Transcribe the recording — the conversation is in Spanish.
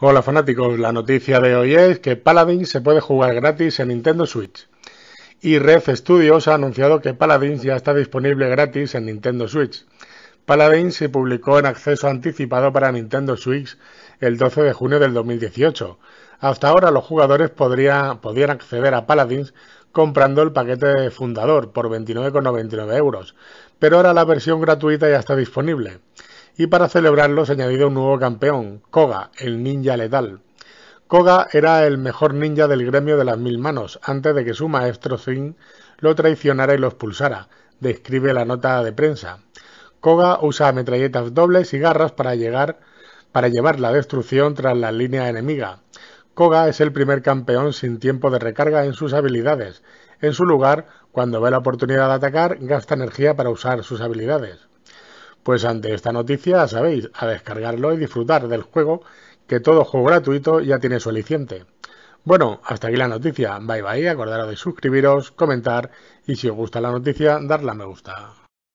Hola fanáticos, la noticia de hoy es que Paladins se puede jugar gratis en Nintendo Switch. Y Red Studios ha anunciado que Paladins ya está disponible gratis en Nintendo Switch. Paladins se publicó en acceso anticipado para Nintendo Switch el 12 de junio del 2018. Hasta ahora los jugadores podría, podían acceder a Paladins comprando el paquete fundador por 29,99 euros, pero ahora la versión gratuita ya está disponible y para celebrarlo se añadido un nuevo campeón, Koga, el ninja letal. Koga era el mejor ninja del gremio de las mil manos, antes de que su maestro Zin lo traicionara y lo expulsara, describe la nota de prensa. Koga usa metralletas dobles y garras para, llegar, para llevar la destrucción tras la línea enemiga. Koga es el primer campeón sin tiempo de recarga en sus habilidades. En su lugar, cuando ve la oportunidad de atacar, gasta energía para usar sus habilidades. Pues ante esta noticia, sabéis, a descargarlo y disfrutar del juego, que todo juego gratuito ya tiene su aliciente. Bueno, hasta aquí la noticia. Bye bye, acordaros de suscribiros, comentar y si os gusta la noticia, darle a me gusta.